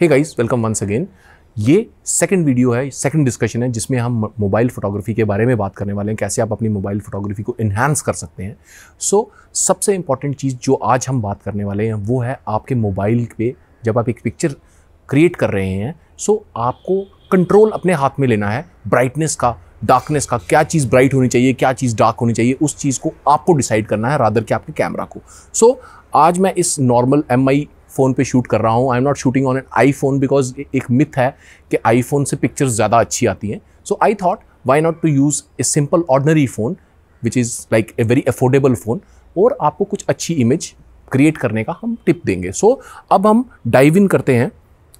हे guys welcome once again ये second video है second discussion है जिसमें हम मोबाइल फोटोग्राफी के बारे में बात करने वाले हैं कैसे आप अपनी मोबाइल फोटोग्राफी को इन्हांस कर सकते हैं सो so, सबसे इंपॉर्टेंट चीज़ जो आज हम बात करने वाले हैं वो है आपके मोबाइल पे जब आप एक पिक्चर क्रिएट कर रहे हैं सो so आपको कंट्रोल अपने हाथ में लेना है ब्राइटनेस का डार्कनेस का क्या चीज़ ब्राइट होनी चाहिए क्या चीज़ डार्क होनी चाहिए उस चीज़ को आपको डिसाइड करना है रादर के आपके कैमरा को सो so, आज मैं इस नॉर्मल एम आई फ़ोन पे शूट कर रहा हूँ I am not shooting on an iPhone because एक मिथ है कि आई फोन से पिक्चर्स ज़्यादा अच्छी आती हैं so I thought why not to use a simple ordinary phone which is like a very affordable phone और आपको कुछ अच्छी इमेज क्रिएट करने का हम टिप देंगे सो so, अब हम डाइव इन करते हैं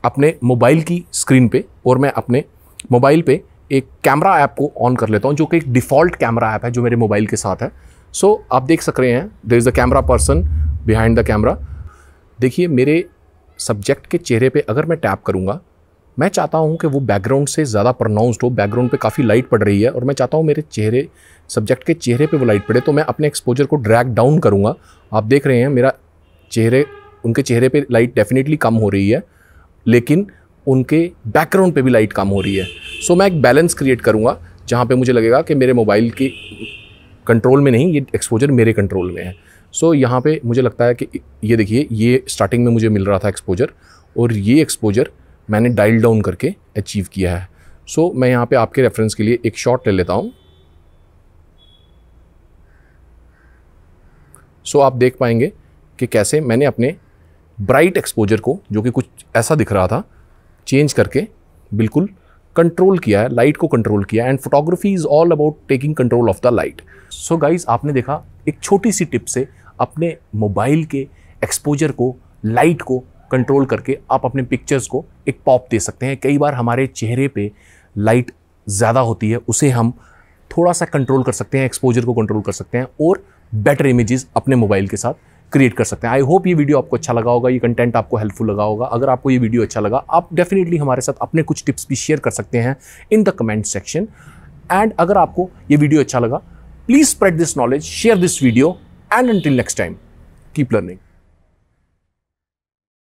अपने मोबाइल की स्क्रीन पे और मैं अपने मोबाइल पे एक कैमरा ऐप को ऑन कर लेता हूँ जो कि एक डिफ़ॉल्ट कैमरा ऐप है जो मेरे मोबाइल के साथ है सो so, आप देख सक रहे हैं there is the camera person behind the camera देखिए मेरे सब्जेक्ट के चेहरे पे अगर मैं टैप करूँगा मैं चाहता हूँ कि वो बैकग्राउंड से ज़्यादा प्रोनाउंस्ड हो बैकग्राउंड पे काफ़ी लाइट पड़ रही है और मैं चाहता हूँ मेरे चेहरे सब्जेक्ट के चेहरे पे वो लाइट पड़े तो मैं अपने एक्सपोजर को ड्रैग डाउन करूँगा आप देख रहे हैं मेरा चेहरे उनके चेहरे पर लाइट डेफिनेटली कम हो रही है लेकिन उनके बैकग्राउंड पर भी लाइट कम हो रही है सो मैं एक बैलेंस क्रिएट करूँगा जहाँ पर मुझे लगेगा कि मेरे मोबाइल की कंट्रोल में नहीं ये एक्सपोजर मेरे कंट्रोल में है सो so, यहाँ पे मुझे लगता है कि ये देखिए ये स्टार्टिंग में मुझे मिल रहा था एक्सपोजर और ये एक्सपोजर मैंने डाइल डाउन करके अचीव किया है सो so, मैं यहाँ पे आपके रेफरेंस के लिए एक शॉट ले लेता हूँ सो so, आप देख पाएंगे कि कैसे मैंने अपने ब्राइट एक्सपोजर को जो कि कुछ ऐसा दिख रहा था चेंज करके बिल्कुल कंट्रोल किया है लाइट को कंट्रोल किया and photography is all about taking control of the light so guys आपने देखा एक छोटी सी टिप से अपने मोबाइल के एक्सपोजर को लाइट को कंट्रोल करके आप अपने पिक्चर्स को एक पॉप दे सकते हैं कई बार हमारे चेहरे पे लाइट ज़्यादा होती है उसे हम थोड़ा सा कंट्रोल कर सकते हैं एक्सपोजर को कंट्रोल कर सकते हैं और बेटर इमेजेस अपने मोबाइल के साथ क्रिएट कर सकते हैं आई होप ये वीडियो आपको अच्छा लगा होगा ये कंटेंट आपको हेल्पफुल लगा होगा अगर आपको ये वीडियो अच्छा लगा आप डेफिनेटली हमारे साथ अपने कुछ टिप्स भी शेयर कर सकते हैं in the comment section and अगर आपको ये वीडियो अच्छा लगा Please spread this knowledge, share this video, and until next time, keep learning.